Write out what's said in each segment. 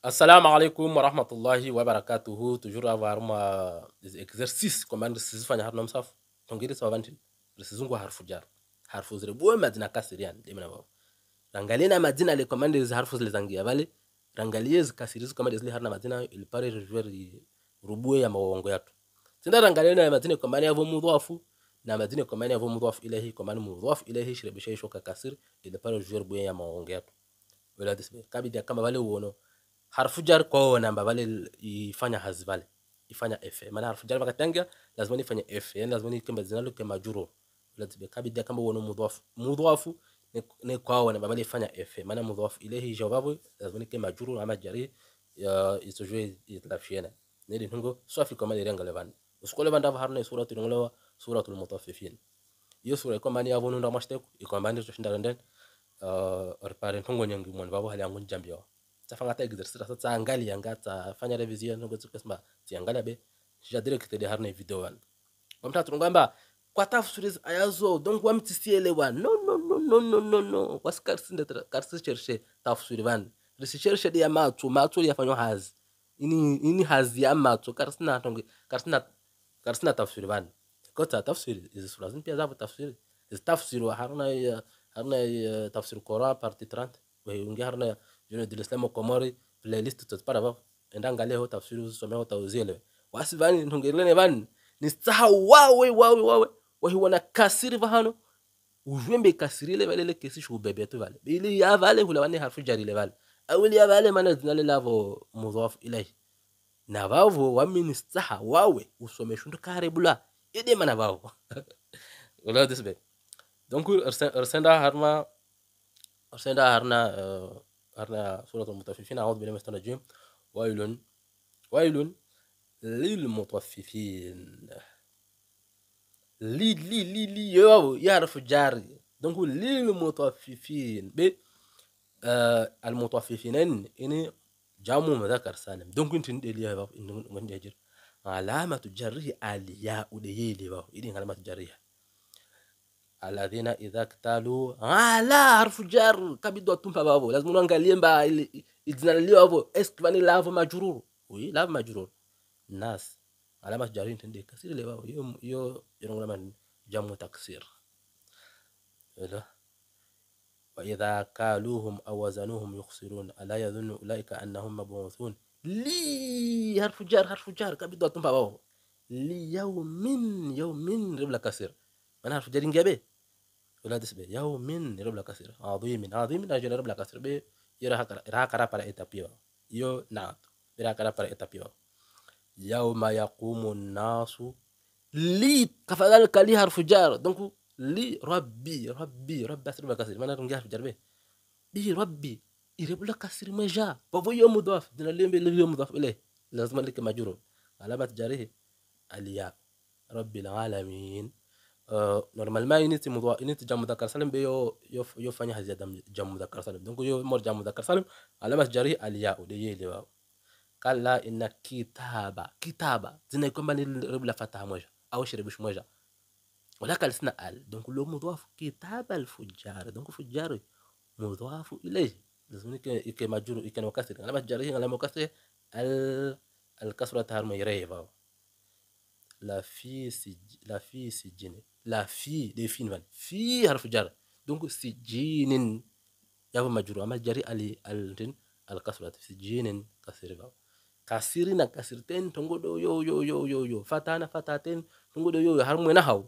Assalamu alaikum wa rahmatullahi wa barakatuhu. Toujours avoir ma des exercices kama nisizifanya hapo msafu. Tongiri sawa vanti. Risizungu harfu jar. Harfu zile bwe madina kasirian demna baba. Rangalina na madina ile kama ndizo harfu zile zangia vale. Rangalia zikasirizo kama zile harna madina ilipare riveri rubue ya maongo yetu. Tenda rangalina na madina kwa maana ya mudhafu na madina kwa maana ya mudhaf ilahi kwa maana mudhaf ilahi shiribisha ishoka kasir ilipare riveri bwe ya maongo yetu. Wala disbe kabidi kama vale uono harfu jar kwa wao namba vale ifanya hazi vale ifanya f maana harfu jar wakati tangia lazima nifanye f yani lazima nikembe zinalo kama juro lazima kabida kama uone mudhafu mudhafu ni wao namba vale ifanya f maana mudhafu ilehi jawabu lazima nikema juro ama jari ya isojwe itlafshena nili hungo safi kama ile rangi levan usikole banda harna suratu ngolowa suratul mutaffifin iyo sura iko mani yavonu ndo mashteku iko mani tushinda ndani uh, ripare ntongo nyangi mwana babu hali yangu njambiwa tafanga ta exercise ta tsangalia nga tafanya revision ngo tukasema tiangalia be ja direct de harne video wan kwa mtatu ngamba kwa tafsiriz ayazo donc wa elewa no no no no no no no kwa wasikarsinda karsi cherche tafsiri van research ya matu matu yafanywa hazi ini ini hazi ya matu karsina tonge karsina karsina tafsiri van kota tafsiri is sulazin pia zapo tafsiri is tafsiri wa harna harna tafsiri Qur'an partie 30 wa yungi harna Jeune de l'Islamu Komori, playlist tutazipata hapo. Enda angalia hiyo usome hiyo utauzielewe. Wasi bani nongelene bani. Ni sahau wawe wawe wawe. Wahi wana kasiri vahano. Ujwembe kasiri ile vale ile kesi shubebe tu vale. Ili ya vale hula wani harfu jari ile vale. Awili ya vale maana zina lavo mudhaf ilayhi. Na vavo wami ni sahau wawe usome shundu karibula. Ile maana vavo. Wala desbe. Donc ursenda harma ursenda harna uh, قرأنا سورة المطففين أعوذ بالله من الشيطان الرجيم ويل ويل للمطففين لي لي لي لي يو يعرف جاري دونك للمطففين ب آه المطففين إن جامو مذكر سالم دونك انت نديلي باب علامة جره الياء ودي باب إن علامة جره aladhina idha ktalu ala rfujjar kabidi watumpa bavo lazima unaangalie mba jina lilio havo eskvani lavo majururu oui lavo majururu nas alama jarin tende kasiri le bavo yo yo yongola man jamu taksir wala wa idha kaluhum aw wazanuhum yukhsirun ala yadhunnu ulaika annahum mabuthun li harfu jar harfu jar kabidi watumpa bavo li yawmin yawmin ribla kasir maana harfu jar ingabe ولادس به يوم ربلا كثير عظيم من عظيم من أجل ربلا كثير به يراها يراها كرا para etapio يو naat يراها كرا para ياو ما يقوم الناس لي كفعل كلي حرف جار دونك لي ربي ربي ربي أسر بلا كثير ما نرجع حرف جار بي لي ربي يرب لك كثير ما جا بابو يوم مضاف دنا اليوم اليوم مضاف إليه لازم لك مجرور علامة جاره الياء رب العالمين normalement ini ti mudwa ini jamu dakar salim beyo yo yo fanya haja dam jamu dakar salim donc yo mor jamu dakar salim alama jari aliya de yele wa kala inna kitaba kitaba zina kwamba ni la fataha moja au shiribish moja al donc ولك لسنا قال دونك لو مضاف كتاب الفجار دونك فجار مضاف اليه لازم يك jari يك مكسر علامه جره علامه مكسر ال الكسره تهر ما la لا في la لا في سجن la fi day fi van fi harfu jar donc sijinin ya ba majru amma jari ali altin alkasrat kasirin kasirba kasiri na kasirten tongodo yo yo yo yo yo fatana fataten tongodo yo yo har mu na haw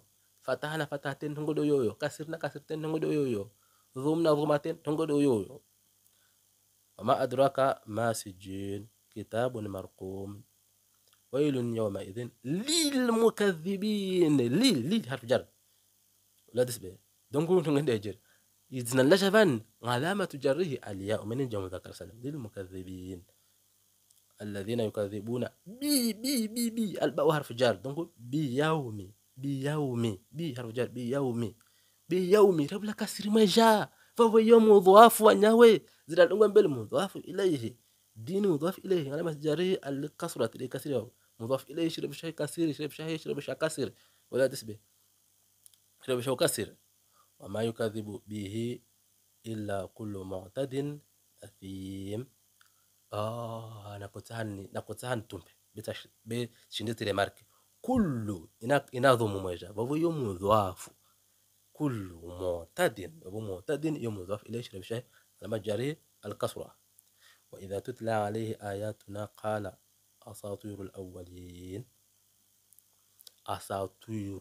fatana fataten yo yo yo kasirna kasirten tongodo yo yo dhumna dhumaten tongodo yo yo وما أدراك ما سجين كتاب مرقوم ويل يومئذ للمكذبين ليل ليل حرف جر لا تسبه دونك كنت اجر لا شفان علامة جره الياء من الجمع ذكر سلم للمكذبين الذين يكذبون بي بي بي بي الباء حرف جر دونك بيومي بيومي بي حرف جر بيومي بيومي رب لك سر ما جاء فهو يوم ضعف ونوي زاد الأول بالمضاف إليه دين مضاف إليه علامة جره الكسرة لكسره مضاف إليه يشرب شاي قصير يشرب شاي يشرب شاي قصير ولا تسبه يشرب شاي قصير وما يكذب به إلا كل معتد أثيم آه أنا كنت هني أنا كنت هنتم بشندت ريمارك كل إناك إنا ضم موجة بابو يوم مضاف كل معتد بابو معتد يوم مضاف إليه يشرب شاي لما مجاري القصرة وإذا تتلى عليه آياتنا قال أساطير الأولين أساطير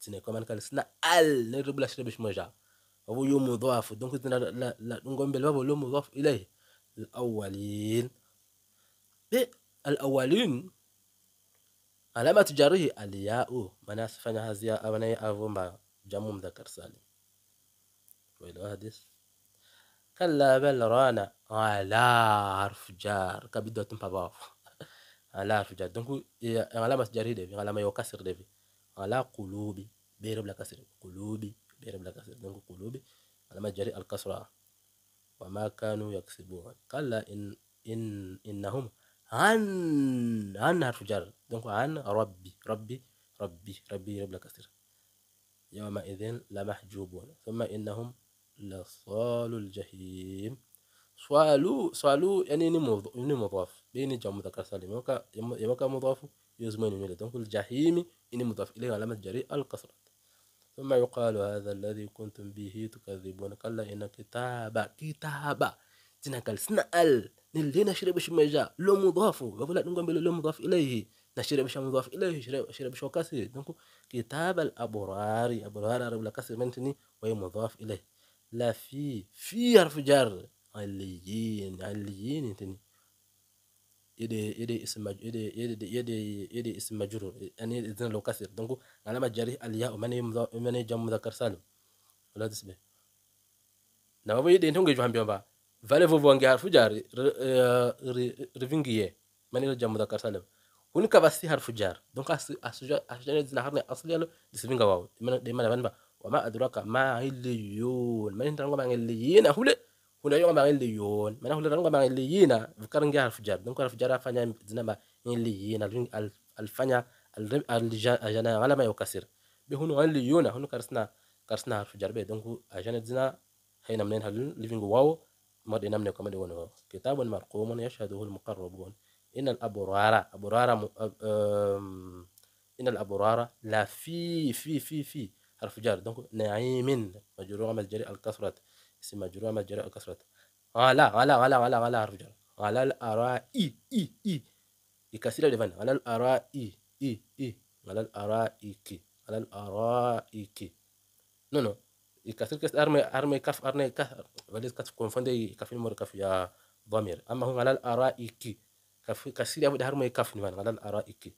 تنا كمان قال سنا ال نضرب لا شيء مجا أبو يوم مضاف دونك تنا لا لا نقوم بالباب واليوم مضاف إليه الأولين ب الأولين علامة تجاره الياء من أسفن هذه أبنى أفهم جمع مذكر سالم وإلى حديث كلا بل رانا على حرف جار كبدوة بابا ala tujat donc ala masjari devi ala mayo kasir devi ala qulubi bere bla kasir qulubi bere bla kasir donc qulubi ala masjari al kasra wa ma kanu yaksibun qala in in innahum an an tujat donc an rabbi rabbi rabbi rabbi bla kasir يومئذ لمحجوبون ثم إنهم لصال الجحيم سؤاله سؤاله يعني موضوع يعني مضاف بين جاء مذكر سالم يمكا يمكا مضاف يزمن يلد الجحيم مضاف إليه علامة جري القصر ثم يقال هذا الذي كنتم به تكذبون كلا إن كتاب كتاب تنقل سنأل نلي شرب بش مجا لو مضاف قبل نقول لو مضاف إليه نشرب بش مضاف إليه شرب شرب شو وكسر دونك كتاب الأبرار أبرار رب لكسر منتني وهي مضاف إليه لا في في حرف جر عليين عليين يعني يدي يدي اسم يدي يدي يدي يدي اسم مجرور يعني اذن لو كثر دونك علامه جري الياء من من جم مذكر سالم ولا تسبه na babo yide ntunge jwa mbyomba vale vuvu wange harfu jari rivingiye mani lo jamu dakar salam huni ka basi harfu jar donc asuja asuja zina harne asli alo disivinga wao imana de mana banba wama adraka ma illiyun mani ntango mangeliyin ahule kuna yonga bangin li yon mana hula ronga bangin li yina vikar ngi alfujar donc alfujar afanya zinamba ngin li yina alfanya aljana ngala ma yukasir bi hunu ngin li yona hunu karsna karsna alfujar be dunko ajana zina hayna mnen hal living wow mad inamne kama de wono kitabun marqumun yashhaduhu almuqarrabun ان الابرار ابرار ان الابرار لا في في في في حرف جر دونك نعيم مجرور من الجري الكثره اسم مجرور مجرور كسرة غلا غلا غلا غلا غلا حرف جر غلا الأرائي إي إي يكسر لفن غلا الأراء إي إي إي غلا الأرائك غلا الأرائك نو نو يكسر كسر أرمي أرمي كف أرمي كف وليس كف كون فندي كف المر كف يا ضمير أما هو غلا الأرائك كف كسر أبو هرمي كف نفن غلا الأرائك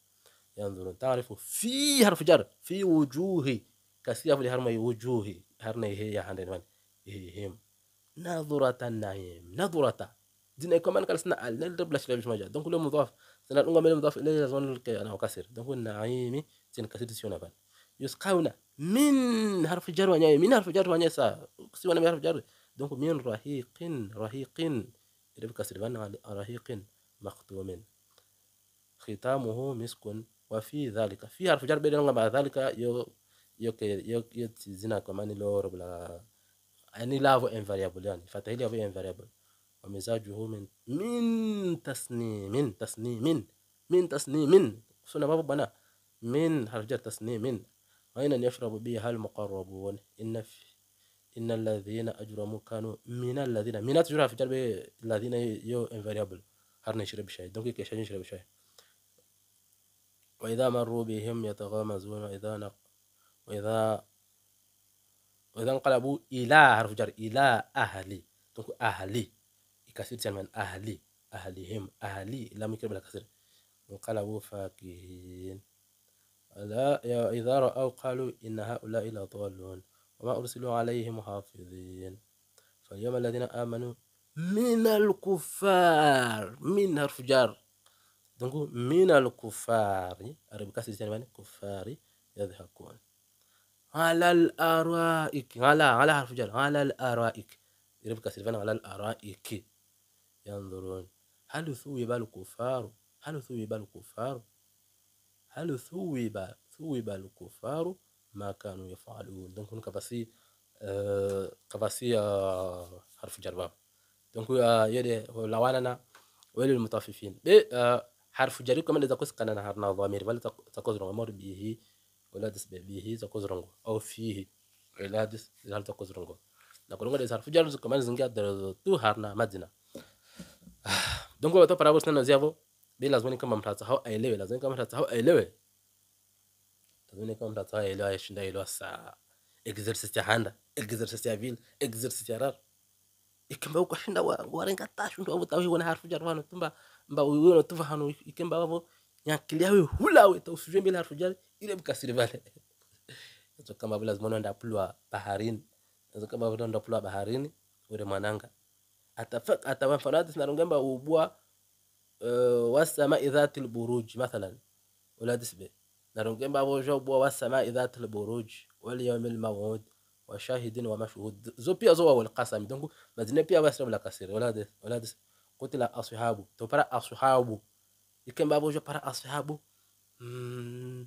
ينظرون تعرفوا في حرف جر في وجوه كسر أبو هرمي وجوه هرني هي يا هندمان إيهم نظرة نايم نظرة دينا إيه كمان كالسنا أل نضرب لاش لابش مجا دونك لو مضاف سنا الأمة من المضاف إليه لازم أنا وكسر دونك النعيم تين كسر تسيونا بان يسقون من حرف الجر ونعيم من حرف الجر ونعيم سا سيونا من حرف الجر دونك من رهيق رهيق إلى بكسر بان رهيق مختوم ختامه مسك وفي ذلك في حرف جر بين مع ذلك يو يو يو يو تزنا كمان لو رب يعني لا انفاريبل يعني فتحي لي انفاريبل ومزاجه من من تسنيم من تسنيم من تسنيم من سنة بابا بنا من حرف جر من أين يشرب بها المقربون إن في إن الذين أجرموا كانوا من الذين من تجرى في جرب الذين يو انفاريبل هرنا يشرب شاي دونك كيش يشرب شاي وإذا مروا بهم يتغامزون وإذا نق وإذا واذا انقلبوا الى حرف جر الى اهلي تنكو اهلي كثير تسمى اهلي أهليهم اهلي لا مكتوب لها كثير انقلبوا فاكهين لا اذا راوا قالوا ان هؤلاء لضالون وما ارسلوا عليهم حافظين فاليوم الذين امنوا من الكفار من حرف جر دونك من الكفار عربي كثير تنمن كفار يضحكون على الأرائك على على حرف جر على الأرائك يربك كسر على الأرائك ينظرون هل ثوب الكفار هل ثوب الكفار هل ثوب ثوب الكفار ما كانوا يفعلون دونك هنا كباسي أه كباسي آه، حرف جر باب دونك آه، يدي لوالنا ويل المطففين بي آه، حرف جر كمان إذا قص كان نهار ضمير ولا تقص به ويلادس بيبيهي تكوز رنغو أو فيه ويلادس زهر تكوز رنغو nakulonga dezar fuja luzu kamani zingia dero tu harna madina dongo wata parabo sana ziavo bila lazima kama mtata hao aelewe lazima kama mtata hao aelewe lazima kama mtata hao aelewe yashinda ile saa exercise ya handa exercise ya vil exercise ya rar ikamba uko shinda wa warenga tashu ndo abo tawi wana harfu jarwa no tumba mba uyo no tuva hano ikamba abo nyakilia we hula we tawsujwe bila harfu jarwa yule mkasiri pale kama vile lazima ndapulwa baharini kama vile ndapulwa baharini ule mwananga atamafanati narungamba ubwa uh, eh, wasama idhati lburuj mathalan uladisbe narungemba vojo ubwa wasama idhati lburuj walyaumi lmawud washahidin wamashhud zo pia zo wawolkasami donc mazine pia wasirabula kasiri uladis kutila ashabu to para ashabu ikemba vojo para ashabu mm.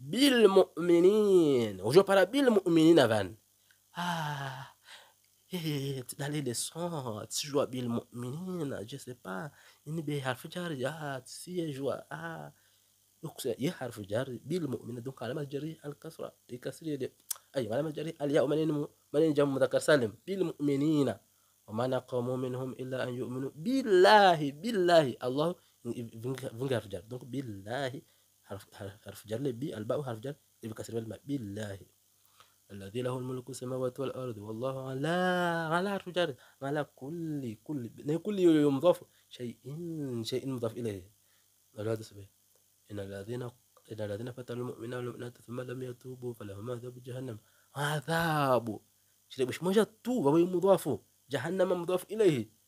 بالمؤمنين وجو بارا بالمؤمنين افان اه Ah, دالي eh, لي eh, les leçons, بالمؤمنين جي سي با je sais إن به حرف جر يا سي سيجوا آه يقصد حرف جر بالمؤمن دون علامة جري الكسرة الكسرية دي أي علامة جري الياء من من جم مذكر سالم بالمؤمنين وما نقموا منهم إلا أن يؤمنوا بالله بالله الله فينغ فينغ دونك بالله حرف حرف جر بي الباء حرف جر بكسر الماء بالله الذي له الملك السماوات والأرض والله على على حرف جر على كل كل كل يوم مضاف شيء شيء مضاف إليه هذا سبيل إن الذين إن الذين فتنوا المؤمنين والمؤمنات ثم لم يتوبوا فلهم عذاب جهنم عذاب مش مش مجد توبة مضاف جهنم مضاف إليه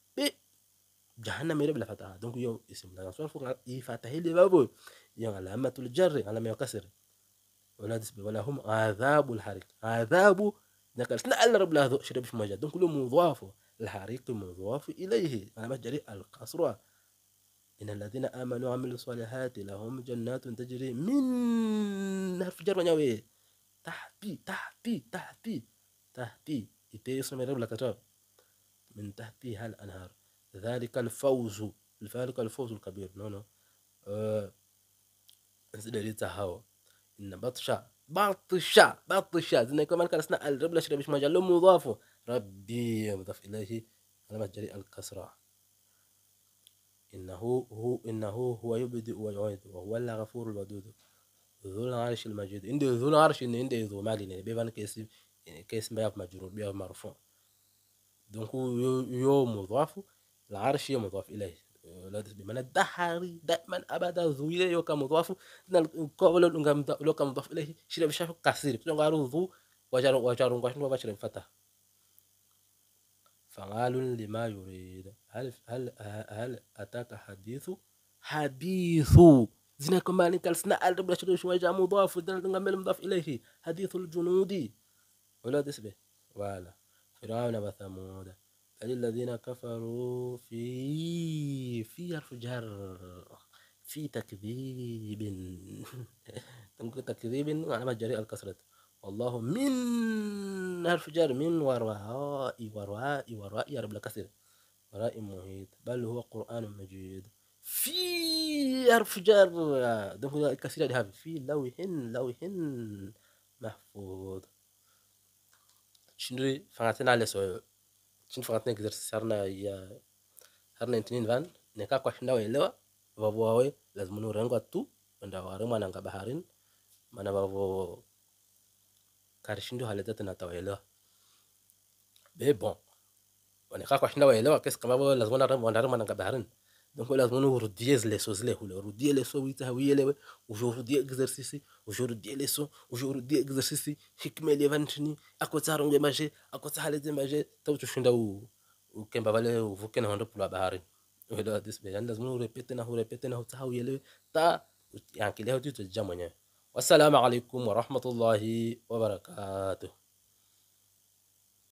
جهنم يرب لا لفتاة دونك يوم اسم لا نصور فوق يفتحي لي بابو يو علامة الجر على ما يكسر ولا تسبي ولا هم عذاب الحريق عذاب ذكر شنو رب لا شرب في مجد دونك لو مضاف الحريق مضاف إليه على ما جري القصر إن الذين آمنوا وعملوا الصالحات لهم جنات تجري من نهر جر تحتي تحتي تحتي تحتي تحبي يتيسم رب لكتاب من تحتها الأنهار ذلك الفوز ذلك الفوز الكبير نو نونا آه، نسدريتا تهاو إن بطشا بطشا بطشا زين كمان كان سنا الرب لشرب مش مجال مضاف ربي مضاف إليه علامة جري الكسرة إنه هو إنه هو يبدئ ويعيد وهو الغفور الودود ذو العرش المجيد عند ذو العرش إن عند ذو مالي بيبان كيس كيس بيعرف مجرور بيعرف مرفوع دونك يو مضاف العرش مضاف إليه بمعنى الدحر دائما أبدا ذو إليه كمضاف القول لو كان مضاف إليه شيء بشاف قصير كثير قالوا ذو وجار وجار وجار وجار فتى فعال لما يريد هل هل هل أتاك حديث حديث زنا كما نكلسنا ألب لشرو شوية مضاف نعمل مضاف إليه حديث الجنود ولا دسبه ولا فرعون وثمود الذين كفروا في في حرف جر في تكذيب تمكن تكذيب وعلامة جريء الكسرة والله من حرف جر من وراء وراء وراء يا رب الكسر وراء محيط بل هو قرآن مجيد في حرف جر دمكن الكسرة في لوح لوح محفوظ شنو فانتنا على سؤال chini frantin exercice harna ya harna intinin ya van neka kwa shinda waelewa vavo wawe lazima ni urengwa tu wenda ware mwananga baharin mana vavo karishindo haleta tena tawaelewa be bon waneka kwa shinda waelewa kesi kama vavo lazima wanare mwananga baharin دونك لازم نردي لي سوز ليه ولا ردي لي سو ويتا ويا لي وجو ردي اكزرسيسي وجو ردي لي سو وجو ردي اكزرسيسي حكمه لي فانتني اكو تارون ماجي اكو تحال دي ماجي تو تشندا وكان بابا لي وفكنا هوندو بلا بهاري ولا ديس بي بيان لازم هو وريبيتنا هو تاو يلي تا يعني كي كلها تتجمع والسلام عليكم ورحمه الله وبركاته